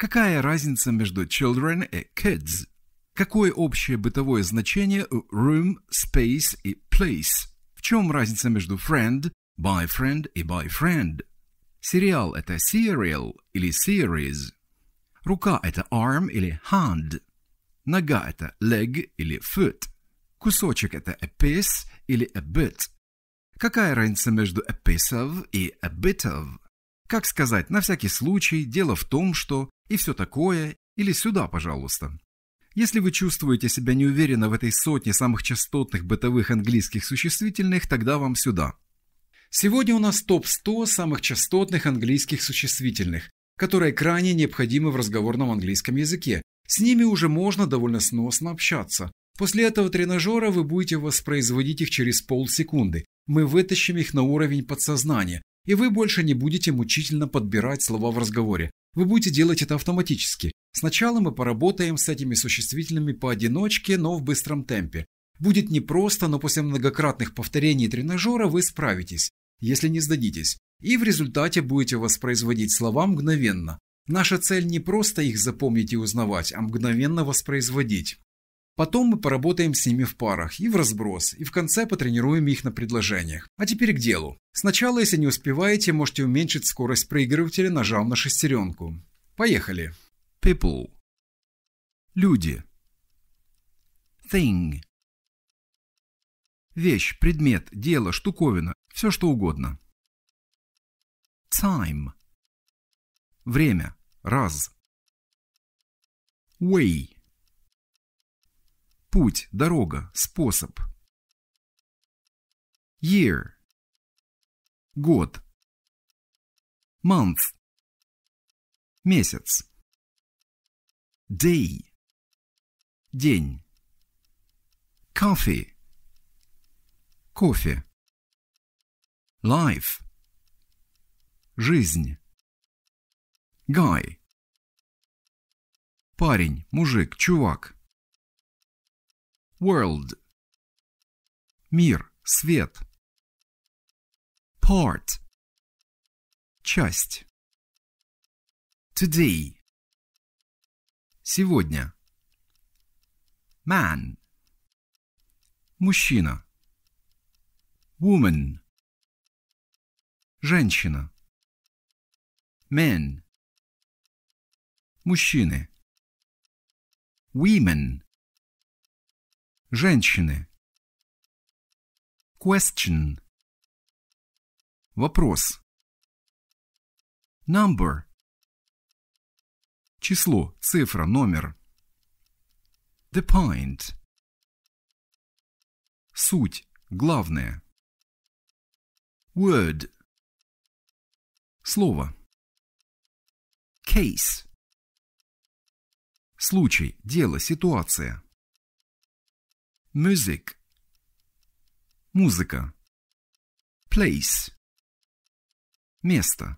Какая разница между children и kids? Какое общее бытовое значение у room, space и place? В чем разница между friend, boyfriend и boyfriend? Сериал – это serial или series. Рука – это arm или hand. Нога – это leg или foot. Кусочек – это a piece или a bit. Какая разница между a piece of и a bit of? Как сказать, на всякий случай, дело в том, что и все такое, или сюда, пожалуйста. Если вы чувствуете себя неуверенно в этой сотне самых частотных бытовых английских существительных, тогда вам сюда. Сегодня у нас топ-100 самых частотных английских существительных, которые крайне необходимы в разговорном английском языке. С ними уже можно довольно сносно общаться. После этого тренажера вы будете воспроизводить их через полсекунды. Мы вытащим их на уровень подсознания, и вы больше не будете мучительно подбирать слова в разговоре. Вы будете делать это автоматически. Сначала мы поработаем с этими существительными поодиночке, но в быстром темпе. Будет непросто, но после многократных повторений тренажера вы справитесь, если не сдадитесь. И в результате будете воспроизводить слова мгновенно. Наша цель не просто их запомнить и узнавать, а мгновенно воспроизводить. Потом мы поработаем с ними в парах и в разброс, и в конце потренируем их на предложениях. А теперь к делу. Сначала, если не успеваете, можете уменьшить скорость проигрывателя, нажав на шестеренку. Поехали. People. Люди. Thing. Вещь, предмет, дело, штуковина, все что угодно. Time. Время. Раз. Way. Путь, дорога, способ. Year. Год. Month. Месяц. Day. День. Coffee. Кофе. Life. Жизнь. Guy. Парень, мужик, чувак. World. Мир, свет. Part. Часть. Today. Сегодня. Man. Мужчина. Woman. Женщина. Men. Мужчины. Women. Женщины. Question. Вопрос. Number. Число, цифра, номер. The point. Суть, главное. Word. Слово. Case. Случай, дело, ситуация. Musik Музыка Place Место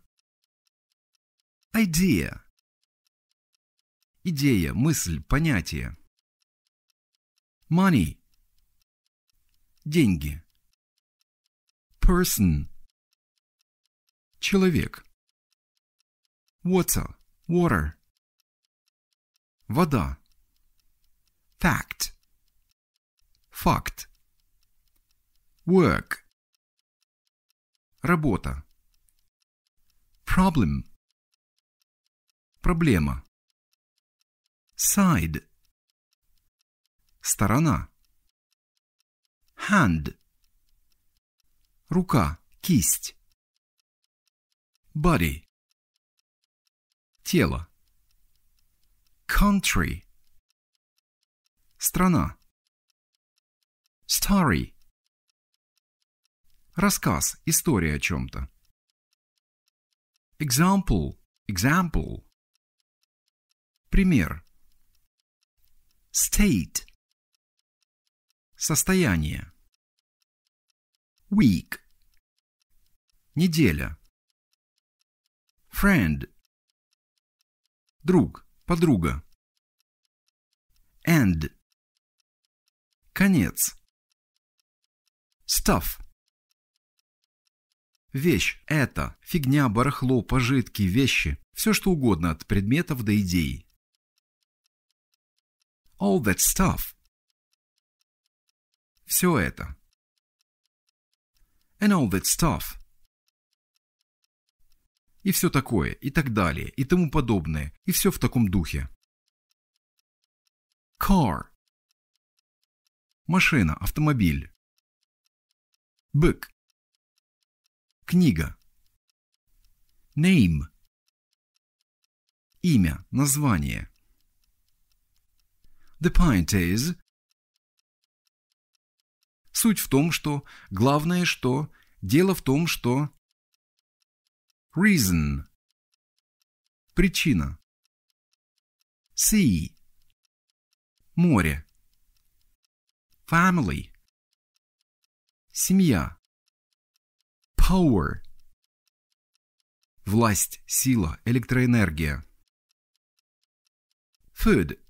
Idea Идея, мысль, понятие Money Деньги Person Человек Water Water Вода Fact Факт. Work. Работа. Problem. Проблема. Side. Сторона. Hand. Рука, кисть. Body. Тело. Country. Страна. Story. Рассказ, история о чем-то. Example. Example. Пример. State. Состояние. Week. Неделя. Friend. Друг, подруга. End. Конец. Stuff. Вещь – это фигня, барахло, пожитки, вещи, все что угодно от предметов до идей. All that stuff. Все это. And all that stuff. И все такое, и так далее, и тому подобное, и все в таком духе. Car. Машина, автомобиль. Бык. Книга. Name. Имя, название. The point is... Суть в том, что... Главное, что... Дело в том, что... Reason. Причина. Sea. Море. Family. Семья. Power. Власть, сила, электроэнергия. Food.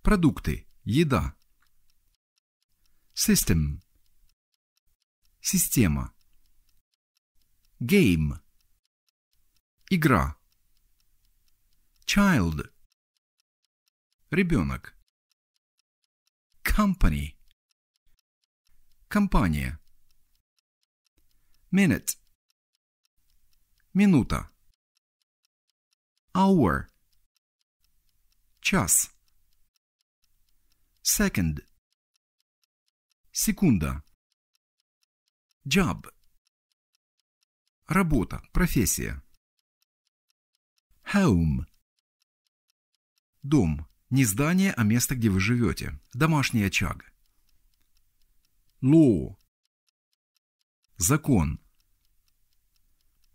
Продукты, еда. System. Система. Game. Игра. Child. Ребенок. Company. Компания. Minute. Минута. Hour. Час. Second. Секунда. Job. Работа, профессия. Home. Дом. Не здание, а место, где вы живете. Домашний очаг. Law. Закон.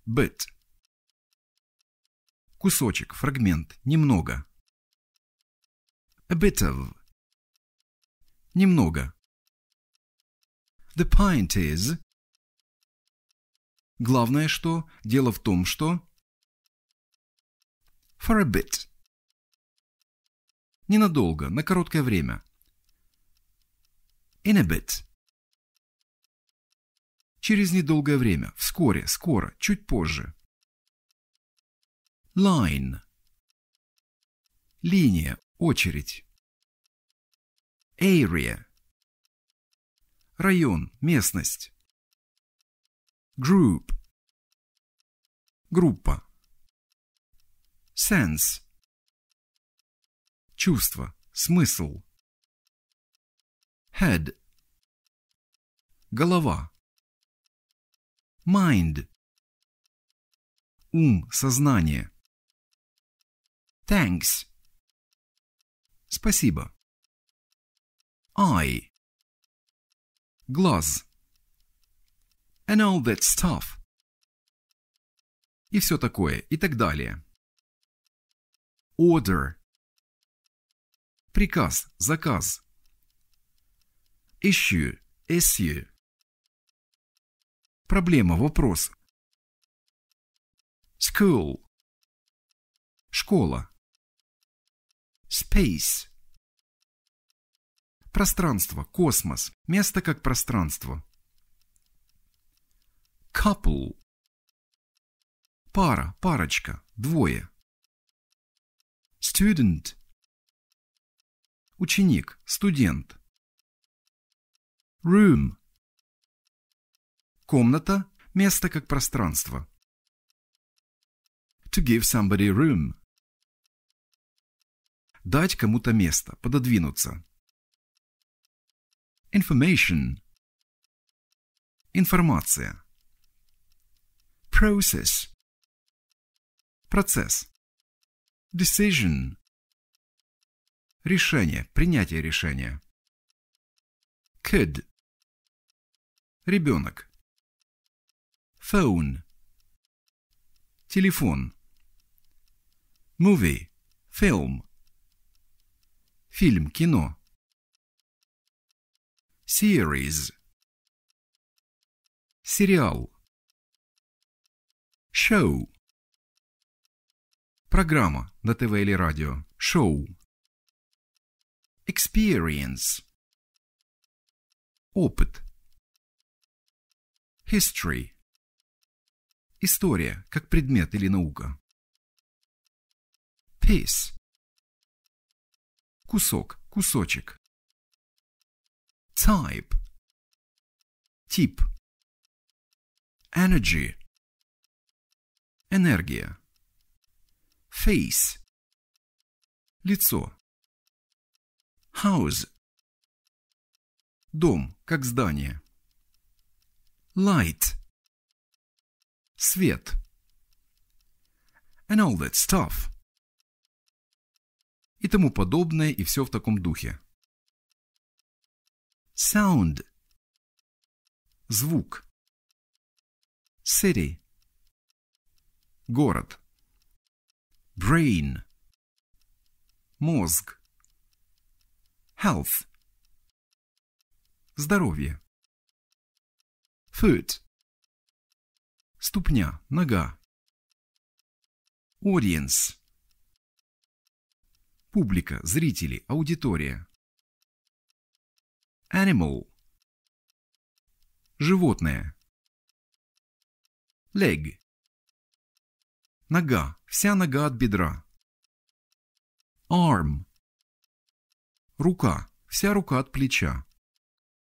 Bit. Кусочек, фрагмент, немного. A bit of. Немного. The point is. Главное, что дело в том, что for a bit. Ненадолго, на короткое время. In a bit. Через недолгое время, вскоре, скоро, чуть позже. Line. Линия, очередь. Area. Район, местность. Group. Группа. Sense. Чувство, смысл. Head. Голова, Mind. Ум, сознание. Thanks. Спасибо. I. Глаз. And all that stuff. И все такое, и так далее. Order. Приказ, заказ. Issue, issue. Проблема, вопрос. School. Школа. Space. Пространство, космос, место как пространство. Couple. Пара, парочка, двое. Student. Ученик, студент. Room. Комната – место как пространство. To give somebody room. Дать кому-то место, пододвинуться. Information. Информация. Process. Процесс. Decision. Решение, принятие решения. Kid. Ребенок, phone. Телефон. Movie. Film. Фильм, кино. Series. Сериал. show, Программа на ТВ или радио. show, Experience. Опыт. History. История, как предмет или наука. Piece. Кусок, кусочек. Type. Тип. Energy. Энергия. Face. Лицо. House. Дом, как здание. Light свет. And all that stuff. И тому подобное, и все в таком духе. Sound. Звук. City. Город. Brain. Мозг. Health. Здоровье. Food. Ступня, нога. Audience. Публика, зрители, аудитория. Animal. Животное. Leg. Нога. Вся нога от бедра. Arm. Рука. Вся рука от плеча.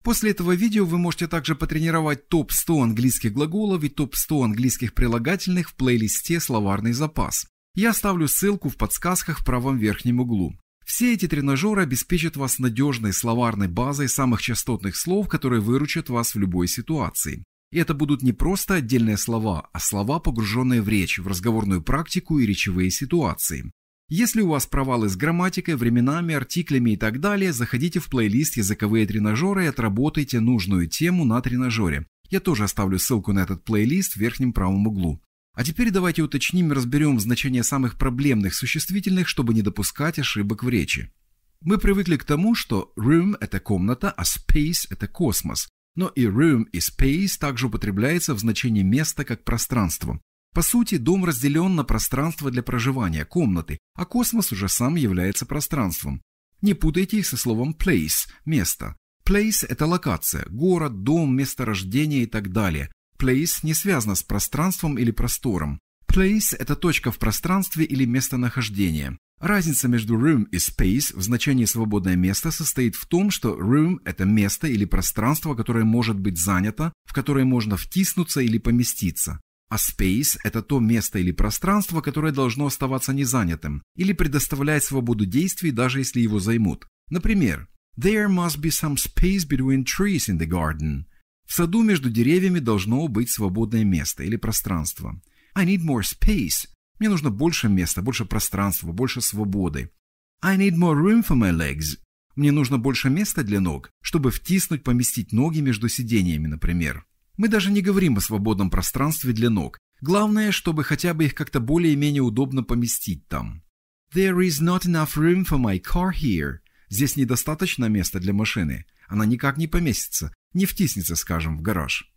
После этого видео вы можете также потренировать топ-100 английских глаголов и топ-100 английских прилагательных в плейлисте «Словарный запас». Я оставлю ссылку в подсказках в правом верхнем углу. Все эти тренажеры обеспечат вас надежной словарной базой самых частотных слов, которые выручат вас в любой ситуации. И это будут не просто отдельные слова, а слова, погруженные в речь, в разговорную практику и речевые ситуации. Если у вас провалы с грамматикой, временами, артиклями и так далее, заходите в плейлист «Языковые тренажеры» и отработайте нужную тему на тренажере. Я тоже оставлю ссылку на этот плейлист в верхнем правом углу. А теперь давайте уточним и разберем значение самых проблемных существительных, чтобы не допускать ошибок в речи. Мы привыкли к тому, что room – это комната, а space – это космос. Но и room и space также употребляется в значении места как пространство. По сути, дом разделен на пространство для проживания, комнаты, а космос уже сам является пространством. Не путайте их со словом place – место. Place – это локация, город, дом, место рождения и так далее. Place не связано с пространством или простором. Place – это точка в пространстве или местонахождение. Разница между room и space в значении свободное место состоит в том, что room – это место или пространство, которое может быть занято, в которое можно втиснуться или поместиться. А space – это то место или пространство, которое должно оставаться незанятым или предоставлять свободу действий, даже если его займут. Например, There must be some space between trees in the garden. В саду между деревьями должно быть свободное место или пространство. I need more space. Мне нужно больше места, больше пространства, больше свободы. I need more room for my legs. Мне нужно больше места для ног, чтобы втиснуть, поместить ноги между сидениями, например. Мы даже не говорим о свободном пространстве для ног. Главное, чтобы хотя бы их как-то более-менее удобно поместить там. There is not enough room for my car here. Здесь недостаточно места для машины. Она никак не поместится, не втиснется, скажем, в гараж.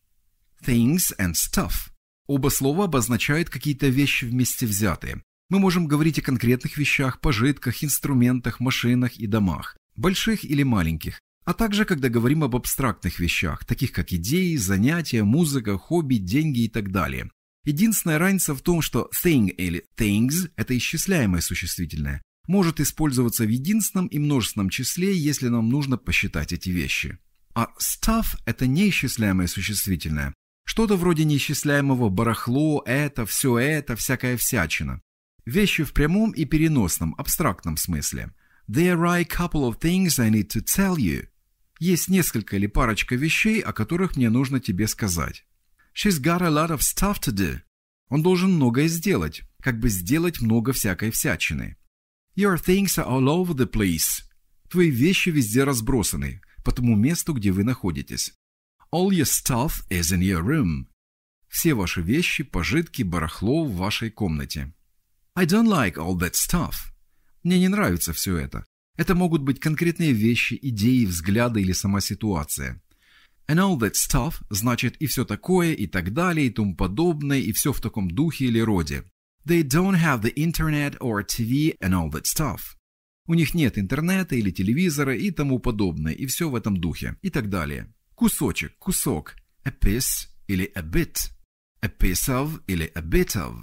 Things and stuff. Оба слова обозначают какие-то вещи вместе взятые. Мы можем говорить о конкретных вещах, пожитках, инструментах, машинах и домах, больших или маленьких, а также, когда говорим об абстрактных вещах, таких как идеи, занятия, музыка, хобби, деньги и так далее. Единственная разница в том, что thing или things – это исчисляемое существительное, может использоваться в единственном и множественном числе, если нам нужно посчитать эти вещи. А stuff – это неисчисляемое существительное. Что-то вроде неисчисляемого барахло, это, все это, всякая всячина. Вещи в прямом и переносном, абстрактном смысле. There are a couple of things I need to tell you. Есть несколько или парочка вещей, о которых мне нужно тебе сказать. She's got a lot of stuff to do. Он должен многое сделать, как бы сделать много всякой всячины. Your things are all over the place. Твои вещи везде разбросаны, по тому месту, где вы находитесь. All your stuff is in your room. Все ваши вещи, пожитки, барахло в вашей комнате. I don't like all that stuff. Мне не нравится все это. Это могут быть конкретные вещи, идеи, взгляды или сама ситуация. And all that stuff значит и все такое, и так далее, и тому подобное, и все в таком духе или роде. They don't have the internet or TV and all that stuff. У них нет интернета или телевизора и тому подобное, и все в этом духе, и так далее. Кусочек, кусок, a piece или a bit, a piece of или a bit of.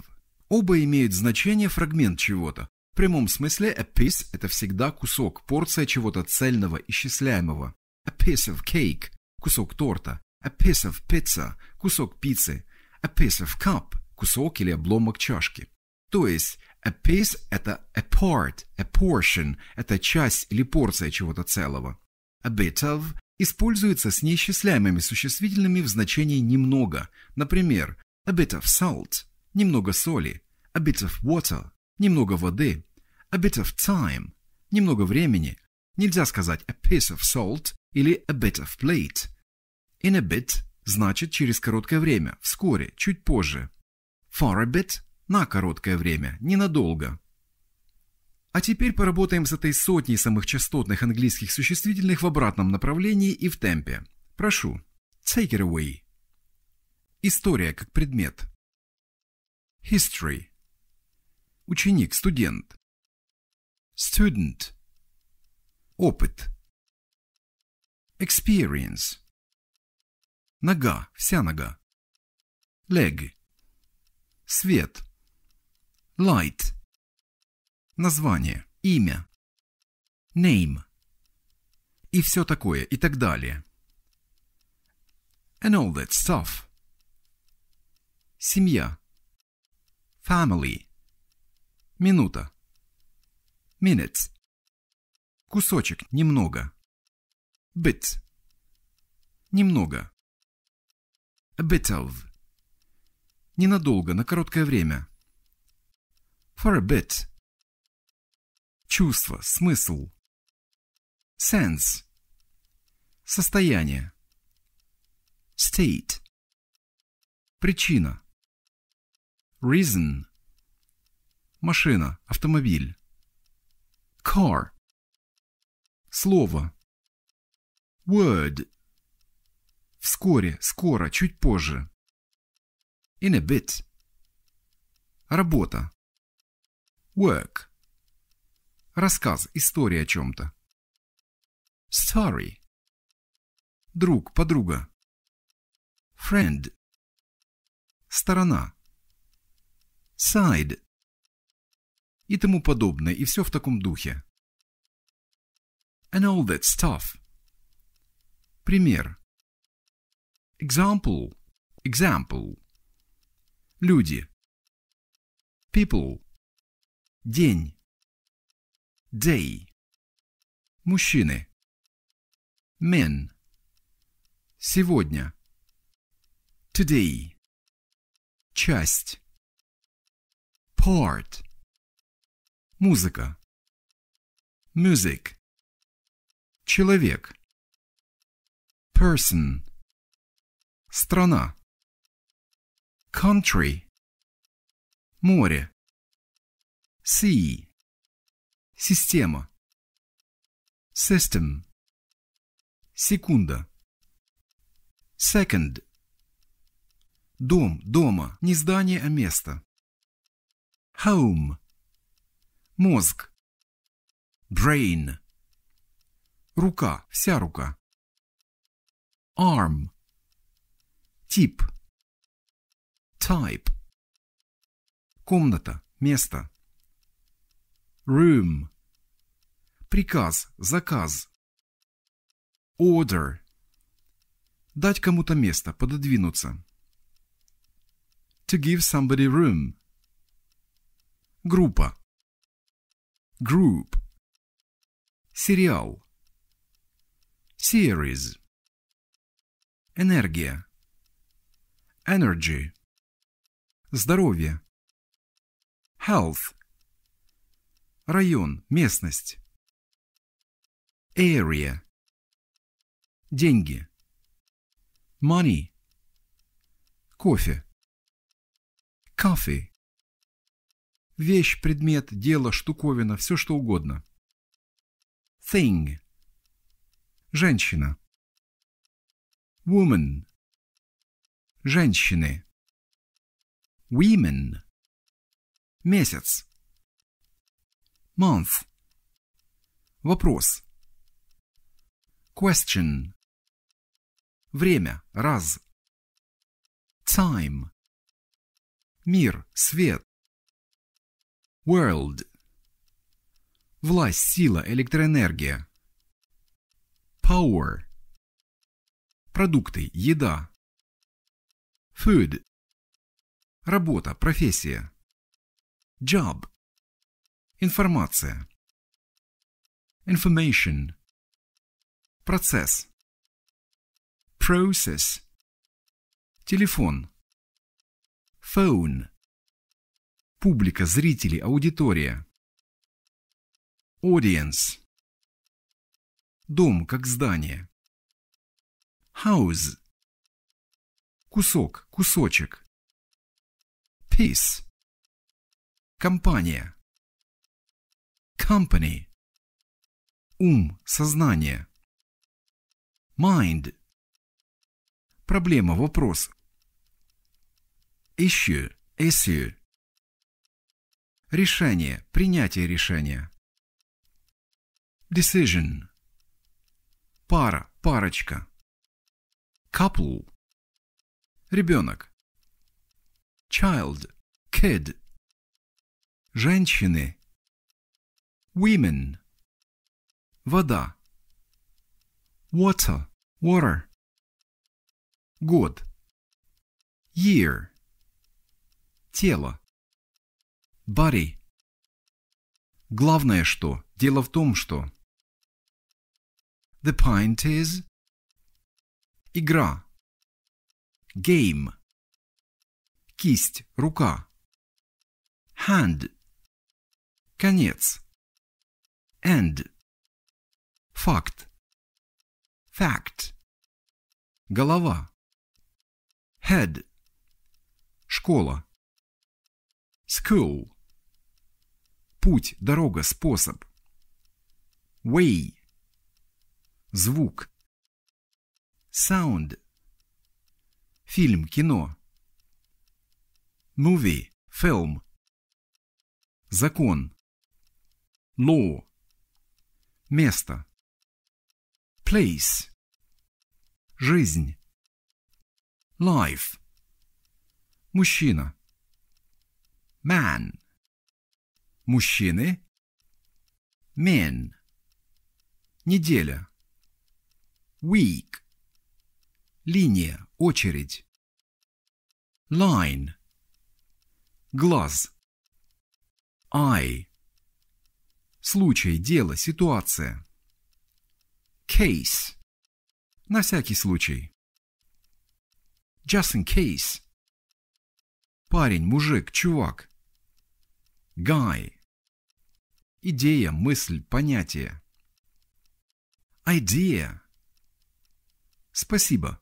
Оба имеют значение фрагмент чего-то, прямом смысле a piece – это всегда кусок, порция чего-то цельного, исчисляемого. A piece of cake – кусок торта. A piece of pizza – кусок пиццы. A piece of cup – кусок или обломок чашки. То есть a piece – это a part, a portion – это часть или порция чего-то целого. A bit of используется с неисчисляемыми существительными в значении «немного». Например, a bit of salt – немного соли, a bit of water – немного воды, a bit of time, немного времени. Нельзя сказать a piece of salt или a bit of plate. In a bit значит через короткое время, вскоре, чуть позже. For a bit – на короткое время, ненадолго. А теперь поработаем с этой сотней самых частотных английских существительных в обратном направлении и в темпе. Прошу, take it away. История как предмет. History. Ученик, студент. Student. Опыт. Experience. Нога, вся нога. Leg. Свет. Light. Название, имя. Name. И все такое, и так далее. And all that stuff. Семья. Family. Минута. Minutes. Кусочек, немного. Bit. Немного. A bit of. Ненадолго, на короткое время. For a bit. Чувство, смысл. Sense. Состояние. State. Причина. Reason. Машина, автомобиль. Car. Слово. Word. Вскоре, скоро, чуть позже. In a bit. Работа. Work. Рассказ, история о чем-то. Story. Друг, подруга. Friend. Сторона. Side и тому подобное, и все в таком духе. And all that stuff. Пример. Example. Example. Люди. People. День. Day. Мужчины. Men. Сегодня. Today. Часть. Part. Музыка. Music. Человек. Person. Страна. Country. Море. Sea. Система. System. Секунда. Second. Дом, дома, не здание, а место. Home. Мозг. Brain. Рука, вся рука. Arm. Тип. Type. Комната, место. Room. Приказ, заказ. Order. Дать кому-то место, пододвинуться. To give somebody room. Группа. Group. Сериал. Series. Энергия. Energy. Здоровье. Health. Район, местность. Area. Деньги. Money. Кофе. Coffee. Вещь, предмет, дело, штуковина, все что угодно. Thing. Женщина. Woman. Женщины. Women. Месяц. Month. Вопрос. Question. Время. Раз. Time. Мир. Свет. World. Власть, сила, электроэнергия. Power. Продукты, еда. Food. Работа, профессия. Job. Информация. Information. Процесс. Process. Телефон. Phone. Публика, зрители, аудитория. Audience. Дом как здание. House. Кусок, кусочек. Piece. Компания. Company. Ум, сознание. Mind. Проблема, вопрос. Issue, issue. Решение, принятие решения. Decision. Пара, парочка. Couple. Ребенок. Child, kid. Женщины. Women. Вода. Water, water. Год. Year. Тело. Барри. Главное что, дело в том, что... The point is... Игра. Game. Кисть, рука. Hand. Конец. End. Факт. Fact. Голова. Head. Школа. School. Путь, дорога, способ. Way. Звук. Sound. Фильм, кино. Movie, film. Закон. Law. Место. Place. Жизнь. Life. Мужчина. Man. Мужчины. Men. Неделя. Week. Линия, очередь. Line. Глаз. eye Случай, дело, ситуация. Case. На всякий случай. Just in case. Парень, мужик, чувак. Guy. Идея, мысль, понятие. Idea. Спасибо.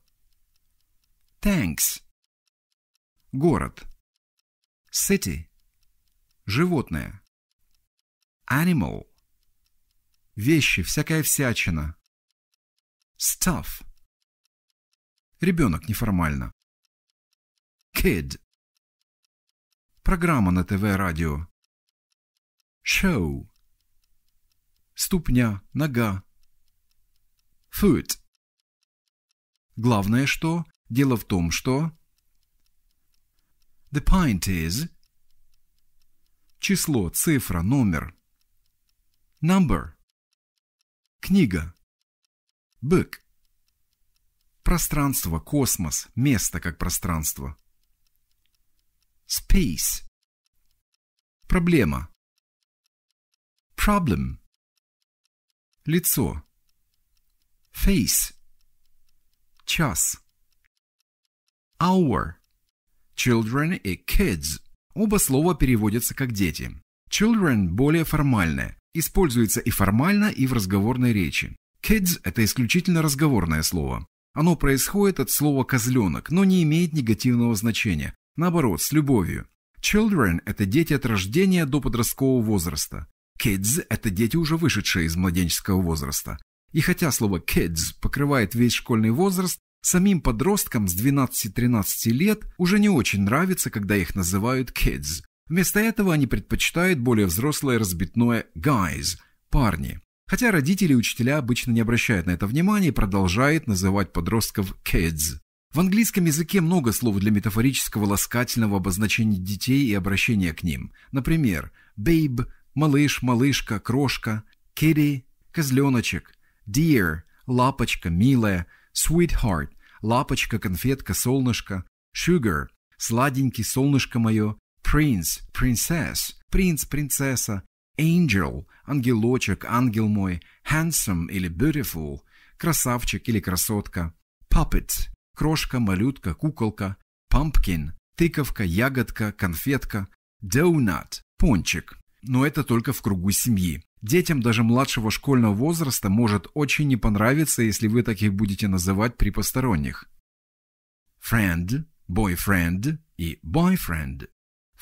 Thanks. Город. City. Животное. Animal. Вещи, всякая всячина. Stuff. Ребенок неформально. Kid. Программа на ТВ-радио. Show ступня, нога. Foot. Главное что? Дело в том, что... The point is... Число, цифра, номер. Number. Книга. Book. Пространство, космос, место как пространство. Space. Проблема. Problem. Лицо. Face. Час. Hour. Children и kids. Оба слова переводятся как «дети». Children более формальное. Используется и формально, и в разговорной речи. Kids – это исключительно разговорное слово. Оно происходит от слова «козленок», но не имеет негативного значения. Наоборот, с любовью. Children – это дети от рождения до подросткового возраста. Kids – это дети, уже вышедшие из младенческого возраста. И хотя слово «kids» покрывает весь школьный возраст, самим подросткам с 12-13 лет уже не очень нравится, когда их называют «kids». Вместо этого они предпочитают более взрослое разбитное «guys» – «парни». Хотя родители и учителя обычно не обращают на это внимания и продолжают называть подростков «kids». В английском языке много слов для метафорического ласкательного обозначения детей и обращения к ним. Например, «babe», малыш, малышка, крошка, kitty, козленочек, dear, лапочка, милая, sweetheart, лапочка, конфетка, солнышко, sugar, сладенький, солнышко мое, prince, princess, принц, принцесса, angel, ангелочек, ангел мой, handsome или beautiful, красавчик или красотка, puppet, крошка, малютка, куколка, pumpkin, тыковка, ягодка, конфетка, donut, пончик. Но это только в кругу семьи. Детям даже младшего школьного возраста может очень не понравиться, если вы таких будете называть при посторонних. Friend, boyfriend и boyfriend.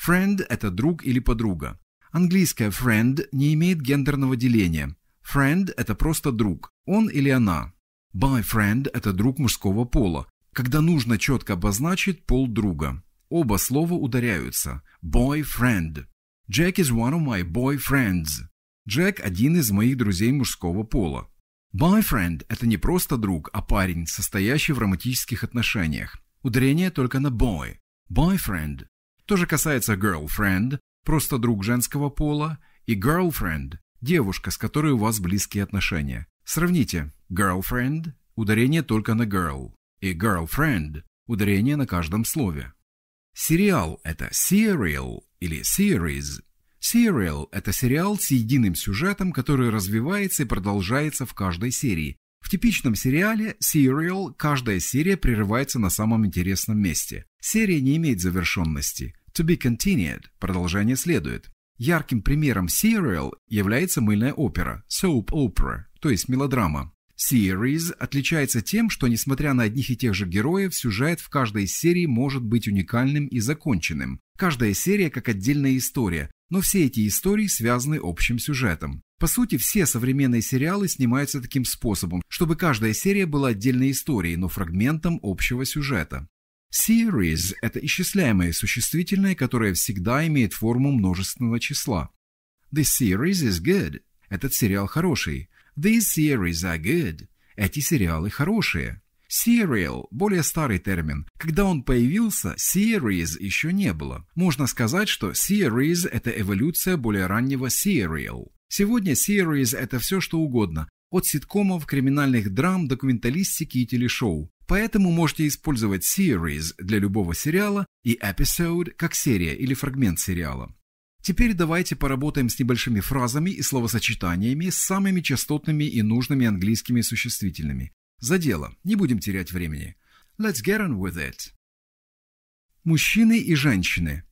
Friend – это друг или подруга. Английское friend не имеет гендерного деления. Friend – это просто друг, он или она. Boyfriend – это друг мужского пола, когда нужно четко обозначить пол друга. Оба слова ударяются. Boyfriend. Jack is one of my boyfriends. Джек – один из моих друзей мужского пола. Boyfriend – это не просто друг, а парень, состоящий в романтических отношениях. Ударение только на boy. Boyfriend. То же касается girlfriend – просто друг женского пола, и girlfriend – девушка, с которой у вас близкие отношения. Сравните girlfriend – ударение только на girl, и girlfriend – ударение на каждом слове. Сериал – это serial, или series. Serial – это сериал с единым сюжетом, который развивается и продолжается в каждой серии. В типичном сериале Serial каждая серия прерывается на самом интересном месте. Серия не имеет завершенности. To be continued – продолжение следует. Ярким примером Serial является мыльная опера – soap opera, то есть мелодрама. Series отличается тем, что, несмотря на одних и тех же героев, сюжет в каждой серии может быть уникальным и законченным. Каждая серия как отдельная история, но все эти истории связаны общим сюжетом. По сути, все современные сериалы снимаются таким способом, чтобы каждая серия была отдельной историей, но фрагментом общего сюжета. Series – это исчисляемое существительное, которое всегда имеет форму множественного числа. This series is good. Этот сериал хороший. These series are good. Эти сериалы хорошие. Serial – более старый термин. Когда он появился, series еще не было. Можно сказать, что series – это эволюция более раннего serial. Сегодня series – это все что угодно. От ситкомов, криминальных драм, документалистики и телешоу. Поэтому можете использовать series для любого сериала и episode как серия или фрагмент сериала. Теперь давайте поработаем с небольшими фразами и словосочетаниями с самыми частотными и нужными английскими существительными. За дело, не будем терять времени. Let's get on with it. Мужчины и женщины.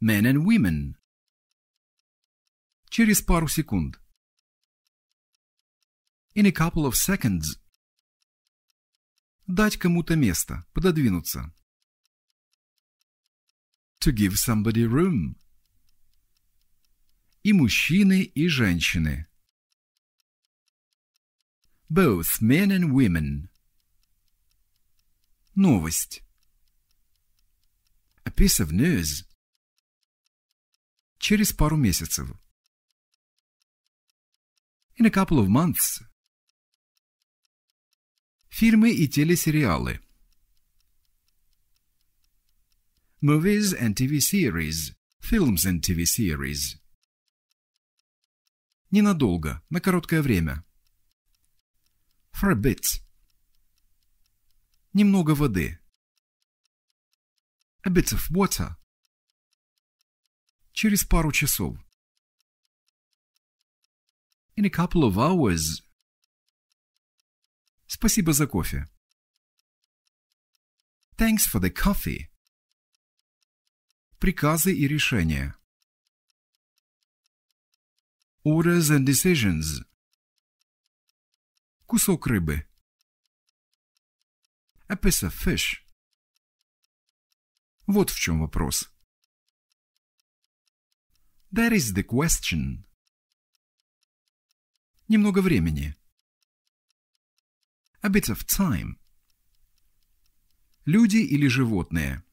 Men and women. Через пару секунд. In a couple of seconds. Дать кому-то место, пододвинуться to give somebody room. И мужчины, и женщины. Both men and women. Новость. A piece of news. Через пару месяцев. In a couple of months. Фильмы и телесериалы. movies and TV series, films and TV series. Ненадолго, на короткое время. For a bit. Немного воды. A bit of water. Через пару часов. In a couple of hours. Спасибо за кофе. Thanks for the coffee. Приказы и решения. Orders and decisions. Кусок рыбы. A piece of fish. Вот в чем вопрос. That is the question. Немного времени. A bit of time. Люди или животные –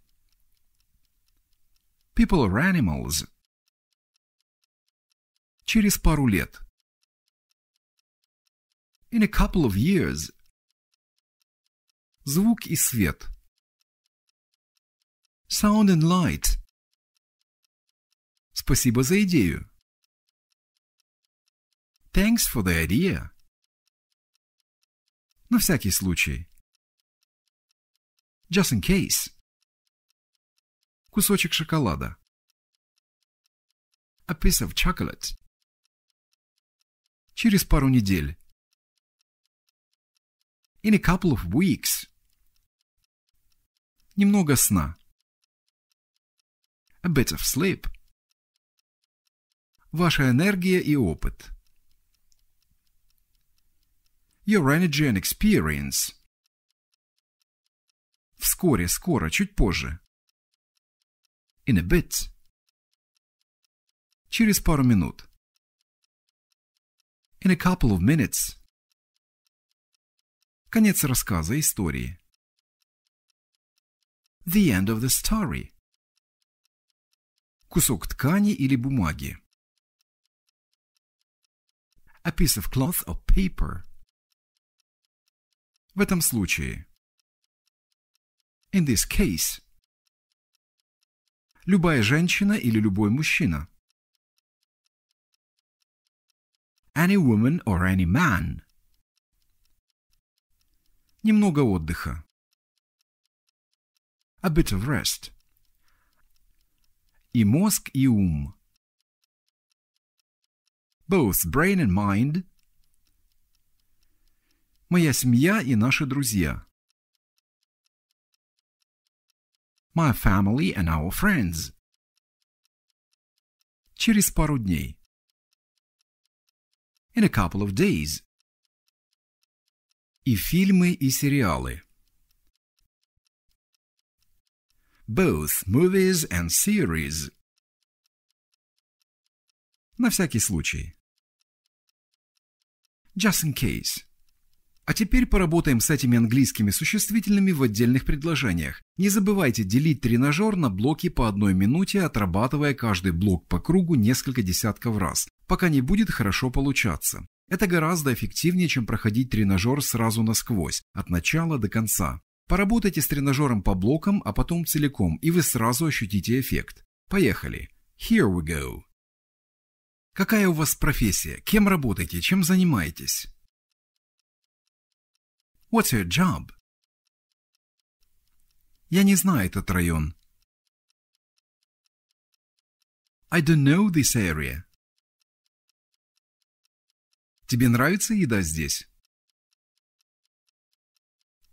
People are animals. Через пару лет. In a couple of years. Звук и свет. Sound and light. Спасибо за идею. Thanks for the idea. На всякий случай. Just in case. кусочек шоколада. A piece of chocolate. Через пару недель. In a couple of weeks. Немного сна. A bit of sleep. Ваша энергия и опыт. Your energy and experience. Вскоре, скоро, чуть позже. In a bit. Через пару минут. In a couple of minutes. Конец рассказа истории. The end of the story. Кусок ткани или бумаги. A piece of cloth or paper. В этом случае. In this case любая женщина или любой мужчина. Any woman or any man. Немного отдыха. A bit of rest. И мозг, и ум. Both brain and mind. Моя семья и наши друзья. my family and our friends. Через пару дней. In a couple of days. И фильмы, и сериалы. Both movies and series. На всякий случай. Just in case. А теперь поработаем с этими английскими существительными в отдельных предложениях. Не забывайте делить тренажер на блоки по одной минуте, отрабатывая каждый блок по кругу несколько десятков раз, пока не будет хорошо получаться. Это гораздо эффективнее, чем проходить тренажер сразу насквозь, от начала до конца. Поработайте с тренажером по блокам, а потом целиком, и вы сразу ощутите эффект. Поехали. Here we go. Какая у вас профессия? Кем работаете? Чем занимаетесь? What's your job? Я не знаю этот район. I don't know this area. Тебе нравится еда здесь?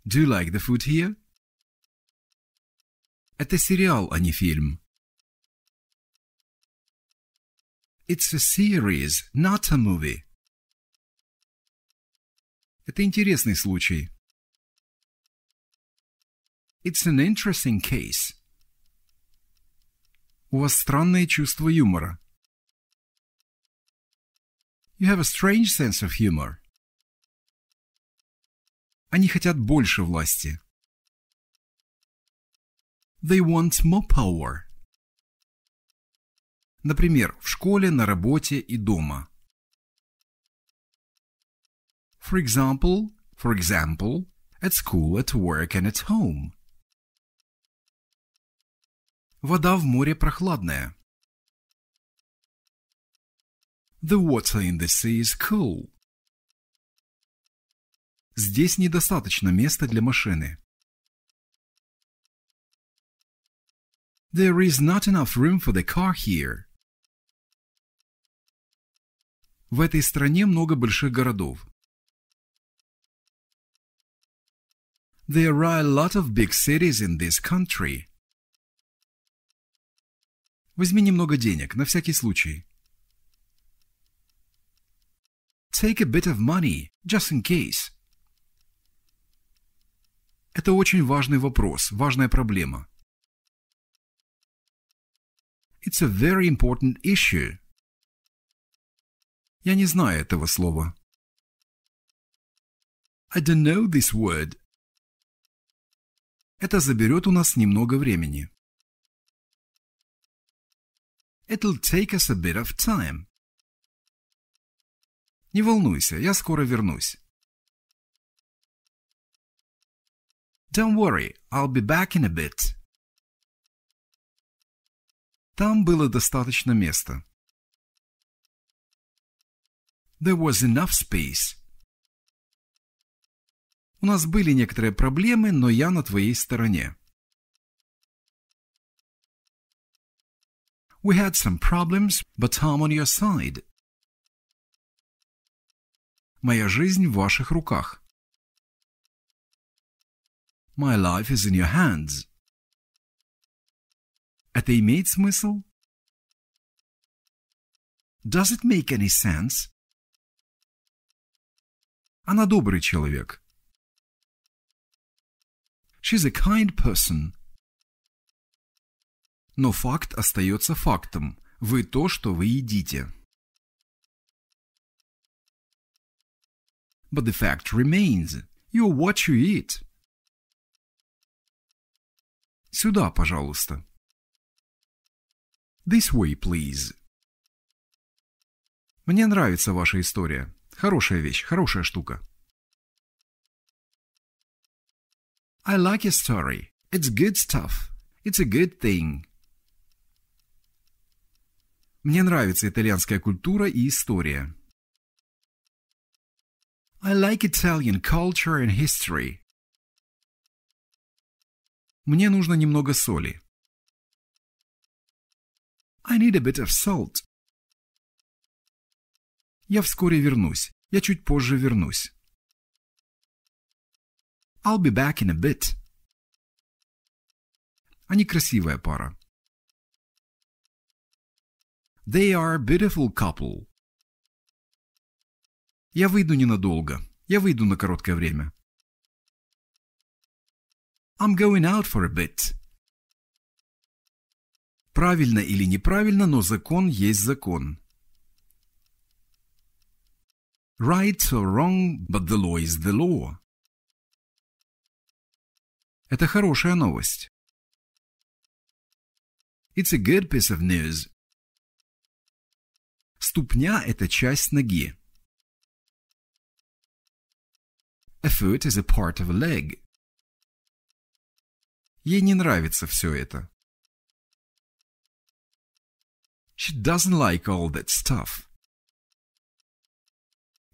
Do you like the food here? Это сериал, а не фильм. It's a series, not a movie. Это интересный случай. It's an interesting case. У вас странное чувство юмора. You have a strange sense of humor. Они хотят больше власти. They want more power. Например, в школе, на работе и дома. For example, for example, at school, at work and at home. Вода в море прохладная. The water in the sea is cool. Здесь недостаточно места для машины. There is not enough room for the car here. В этой стране много больших городов. There are a lot of big cities in this country. Возьми немного денег, на всякий случай. Take a bit of money, just in case. Это очень важный вопрос, важная проблема. It's a very important issue. Я не знаю этого слова. I don't know this word. Это заберет у нас немного времени. It'll take us a bit of time. Не волнуйся, я скоро вернусь. Don't worry, I'll be back in a bit. Там было достаточно места. There was enough space. У нас были некоторые проблемы, но я на твоей стороне. We had some problems, but I'm on your side. Моя жизнь в ваших руках. My life is in your hands. Это имеет смысл? Does it make any sense? Она добрый человек. She's a kind person. Но факт остается фактом. Вы то, что вы едите. But the fact remains. You're what you eat. Сюда, пожалуйста. This way, please. Мне нравится ваша история. Хорошая вещь, хорошая штука. I like a story. It's good stuff. It's a good thing. Мне нравится итальянская культура и история. I like Italian culture and history. Мне нужно немного соли. I need a bit of salt. Я вскоре вернусь. Я чуть позже вернусь. I'll be back in a bit. Они красивая пара. They are a beautiful couple. Я выйду ненадолго. Я выйду на короткое время. I'm going out for a bit. Правильно или неправильно, но закон есть закон. Right or wrong, but the law is the law. Это хорошая новость. It's a good piece of news. Ступня – это часть ноги. A foot is a part of a leg. Ей не нравится все это. She doesn't like all that stuff.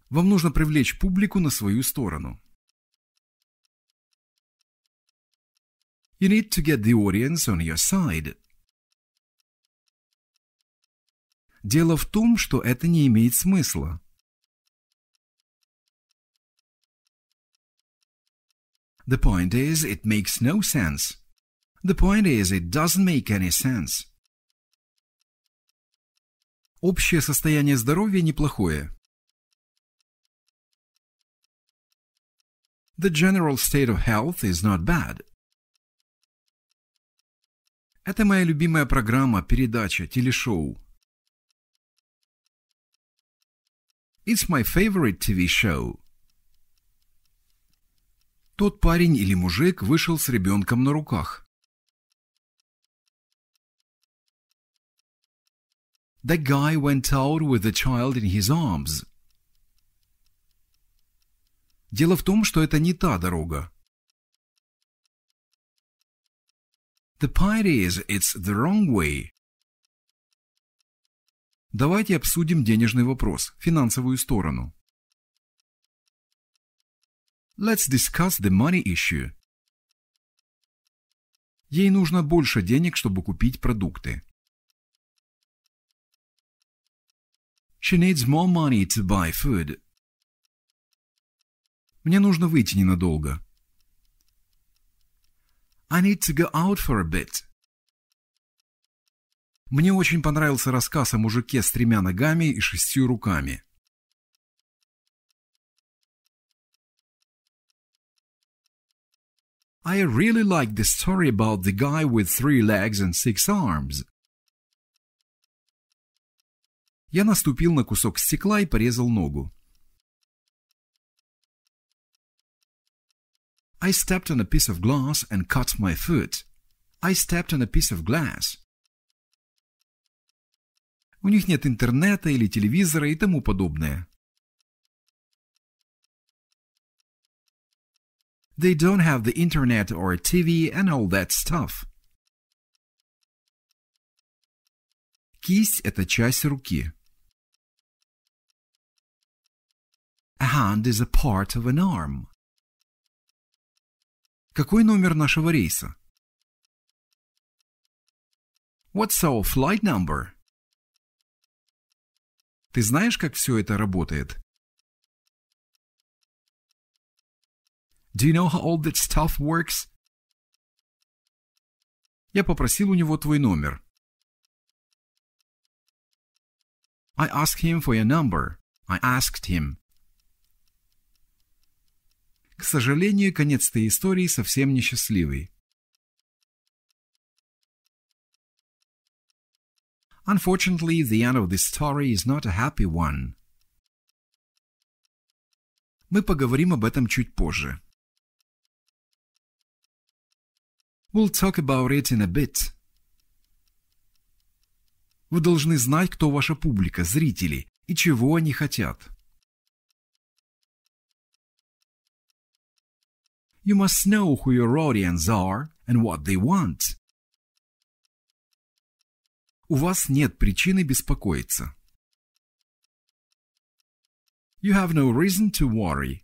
Вам нужно привлечь публику на свою сторону. You need to get the audience on your side. Дело в том, что это не имеет смысла. The point is, it makes no sense. The point is, it doesn't make any sense. Общее состояние здоровья неплохое. The general state of health is not bad. Это моя любимая программа, передача, телешоу. It's my favorite TV show. Тот парень или мужик вышел с ребенком на руках. That guy went out with a child in his arms. Дело в том, что это не та дорога. The party is it's the wrong way. Давайте обсудим денежный вопрос, финансовую сторону. Let's discuss the money issue. Ей нужно больше денег, чтобы купить продукты. She needs more money to buy food. Мне нужно выйти ненадолго. I need to go out for a bit. Мне очень понравился рассказ о мужике с тремя ногами и шестью руками. I really like the story about the guy with three legs and six arms. Я наступил на кусок стекла и порезал ногу. I stepped on a piece of glass and cut my foot. I stepped on a piece of glass. У них нет интернета или телевизора и тому подобное. They don't have the internet or TV and all that stuff. Кисть – это часть руки. A hand is a part of an arm. Какой номер нашего рейса? What's our flight number? Ты знаешь, как все это работает? Do you know how all that stuff works? Я попросил у него твой номер. I asked him for your number. I asked him. К сожалению, конец этой истории совсем несчастливый. Unfortunately, the end of this story is not a happy one. Мы поговорим об этом чуть позже. We'll talk about it in a bit. Вы должны знать, кто ваша публика, зрители, и чего они хотят. You must know who your audience are and what they want. У вас нет причины беспокоиться. You have no reason to worry.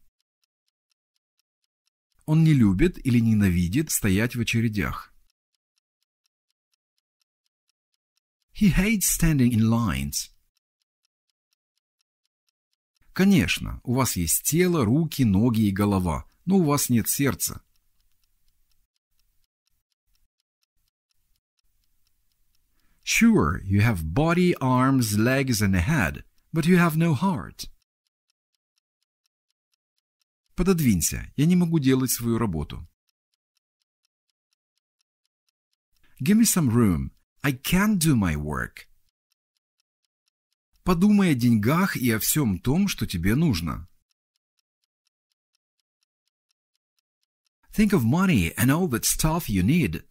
Он не любит или ненавидит стоять в очередях. He hates standing in lines. Конечно, у вас есть тело, руки, ноги и голова – но у вас нет сердца. Sure, you have body, arms, legs and a head, but you have no heart. Пододвинься, я не могу делать свою работу. Give me some room. I can't do my work. Подумай о деньгах и о всем том, что тебе нужно. Think of money and all that stuff you need.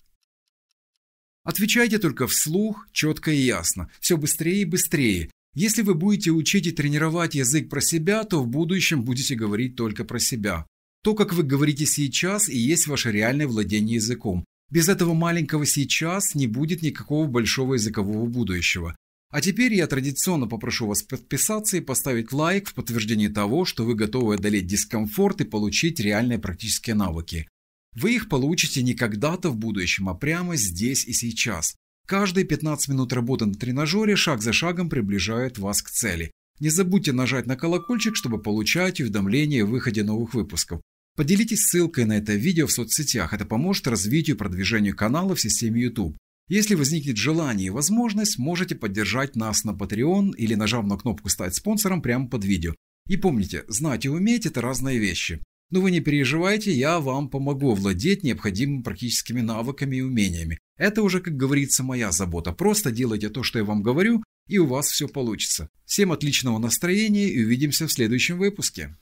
Отвечайте только вслух, четко и ясно, все быстрее и быстрее. Если вы будете учить и тренировать язык про себя, то в будущем будете говорить только про себя. То, как вы говорите сейчас, и есть ваше реальное владение языком. Без этого маленького сейчас не будет никакого большого языкового будущего. А теперь я традиционно попрошу вас подписаться и поставить лайк в подтверждение того, что вы готовы одолеть дискомфорт и получить реальные практические навыки. Вы их получите не когда-то в будущем, а прямо здесь и сейчас. Каждые 15 минут работы на тренажере шаг за шагом приближает вас к цели. Не забудьте нажать на колокольчик, чтобы получать уведомления о выходе новых выпусков. Поделитесь ссылкой на это видео в соцсетях, это поможет развитию и продвижению канала в системе YouTube. Если возникнет желание и возможность, можете поддержать нас на Patreon или нажав на кнопку «Стать спонсором» прямо под видео. И помните, знать и уметь – это разные вещи. Но вы не переживайте, я вам помогу владеть необходимыми практическими навыками и умениями. Это уже, как говорится, моя забота. Просто делайте то, что я вам говорю, и у вас все получится. Всем отличного настроения и увидимся в следующем выпуске.